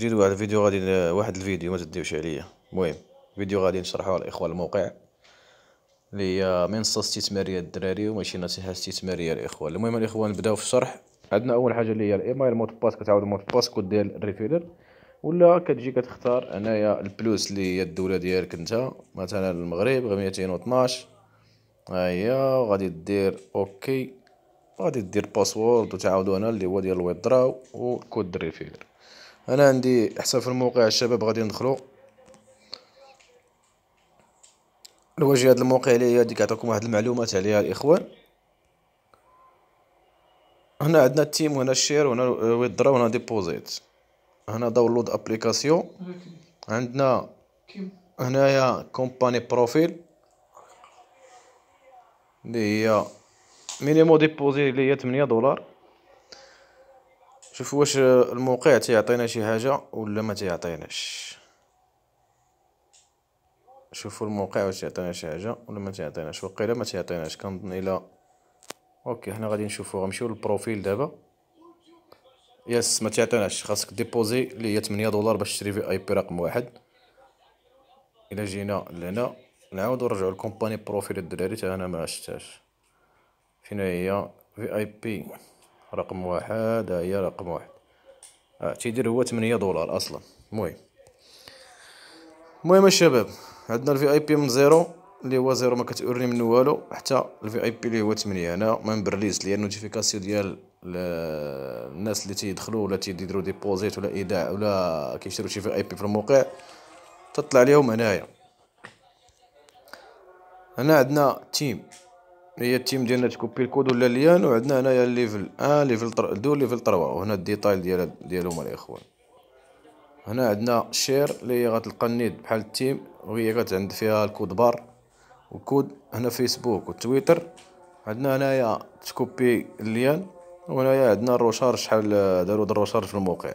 جديد واحد الفيديو غادي واحد الفيديو ما تديوش عليا المهم فيديو غادي نشرحه الاخوه الموقع اللي هي منصه استثماريه للدراري وماشي نصيحه استثماريه الاخوه المهم الاخوان نبداو في الشرح عندنا اول حاجه اللي هي الايميل مود باس كتعاود مود باس كود ديال الريفيلر ولا كتجي كتختار هنايا البلوس اللي هي الدوله ديالك انت مثلا المغرب 212 ها هي وغادي دير اوكي غادي دير باسورد وتعاودوا هنا اللي هو ديال الويدراو وكود الريفيلر انا عندي حساب في الموقع الشباب غادي ندخلو الواجهه هذا الموقع اللي هي ديك عطاكم واحد المعلومات عليها الاخوان هنا عندنا التيم وهنا الشير وهنا ويدرا وهنا ديبوزيت هنا داونلود ابليكاسيون عندنا هنايا كومباني بروفيل اللي هي مينيمو ديبوزي اللي هي 8 دولار شوف واش الموقع تيعطينا شي حاجه ولا ما تيعطيناش شوفوا الموقع واش تيعطينا شي حاجه ولا ما تيعطيناش وقيلا ما تيعطيناش كنظن الى اوكي حنا غادي نشوفو غنمشيو للبروفيل دابا يس ما تيعطيناش خاصك ديبوزي اللي هي 8 دولار باش تشري في اي بي رقم واحد الى جينا لهنا نعاودو نرجعو لكومباني بروفيل الدراري تا انا ما شفتهاش فين هي في اي بي رقم واحد ها هي رقم واحد آه تيدير آه، هو تمنية دولار اصلا المهم المهم الشباب عندنا الفي اي بي من زيرو اللي هو زيرو ما كتورني منه والو حتى الفي اي بي اللي هو 8 انا ما ليا النوتيفيكاسيون ديال الناس اللي تيدخلوا ولا تيديروا ديبوزيت ولا ايداع ولا كيشريو شي في اي بي في الموقع تطلع ليهم هنايا هنا عندنا تيم هي التيم ديالنا تكوبي الكود ولا ليان وعندنا هنايا ليفل 1 ليفل 2 ليفل 3 وهنا الديتايل ديال ديالهم الاخوان هنا عندنا شير اللي هي غتلقى النيد بحال التيم وهي كتعند فيها الكود بار وكود هنا فيسبوك وتويتر عندنا هنايا تكوبي ليان وهنايا عندنا الروشار شحال داروا الروشار في الموقع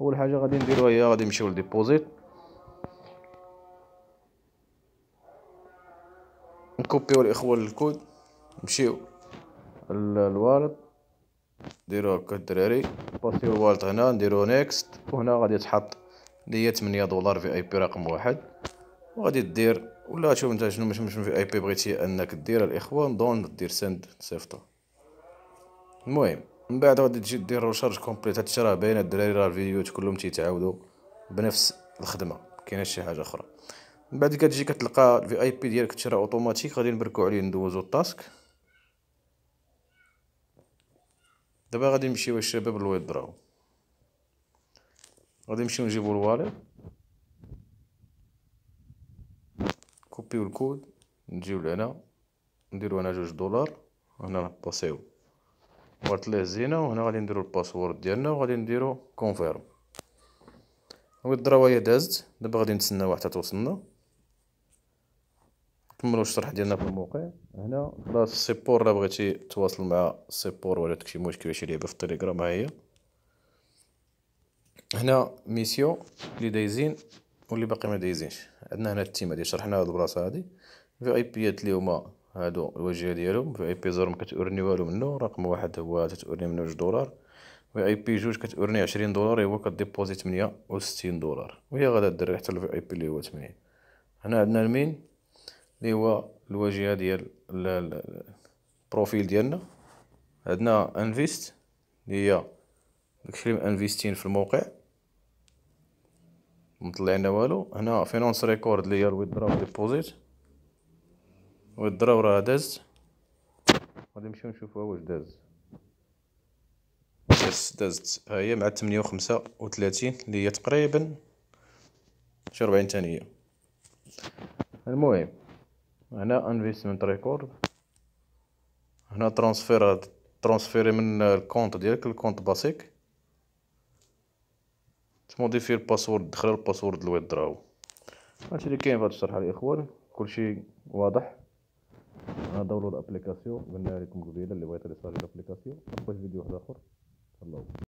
اول حاجه غادي نديروها هي غادي نمشيو لديبوزيت نكوبيو الاخوة الكود نمشيو الوالد نديرو هكا الدراري باسيو الوالد هنا نديرو نيكست وهنا غادي تحط لي هي 8 دولار في اي بي رقم واحد وغادي دير ولا شوف نتا شنو مش مش في اي بي بغيتي انك دير الاخوة نظن دير سند صيفطو المهم من بعد غادي تجي دير روشارج كومبليت هادشي راه باين الدراري راه الفيديوهات كلهم تيتعاودو بنفس الخدمة مكايناش شي حاجة اخرى من بعد كتجي كتلقى الفي اي بي ديالك تشرا اوتوماتيك غادي نبركو عليه ندوزو التاسك دابا غادي نمشيو الشباب للويب دراو غادي نمشيو نجيبو الواليت كوبيو الكود نجيو لهنا نديرو هنا جوج دولار هنا نباسيو وارت ليه زينه وهنا غادي نديرو الباسورد ديالنا وغادي نديرو كونفيرم ويدرا هي دازت دابا غادي نتسناو حتى توصلنا كملوا الشرح ديالنا في الموقع هنا بلاصه السيبور الا بغيتي تواصل مع السيبور ولا داك مشكل شي لعبه في التليجرام ها هي هنا ميسيون اللي دايزين واللي باقي ما دايزينش عندنا هنا التيمه هادي شرحنا هاد البلاصه هادي في اي بيات اللي هما هادو الواجهه ديالهم في اي بي زيرو مكتورني والو منه رقم واحد هو تتورني منه جوج دولار في اي بي جوج كتورني عشرين دولار هو كديبوزي تمنية دولار وهي غادا دير حتى الفي اي بي اللي هو تمنين هنا عندنا المين اللي هو الواجهه ديال البروفيل ديالنا عندنا انفيست اللي هي داكشي انفيستين في الموقع لنا والو هنا فينانس ريكورد اللي هي الويدراو ديبوزيت والدراو راه داز غادي نمشيو نشوفوها واش داز بس دازت ها هي مع 835 اللي هي تقريبا شي 40 ثانيه المهم هنا انفيستمنت ريكورد هنا ترانسفير ترانسفيري من الكونت ديالك الكونت باسيك تموديفي الباسورد دخل الباسورد الويدراو هادشي اللي كاين فهاد الشرحه الشرح الاخوان كلشي واضح انا داونلود الابليكاسيون قلنا لكم قبيله اللي بغيت يصالي الابليكاسيون نلقاو فيديو واحد اخر الله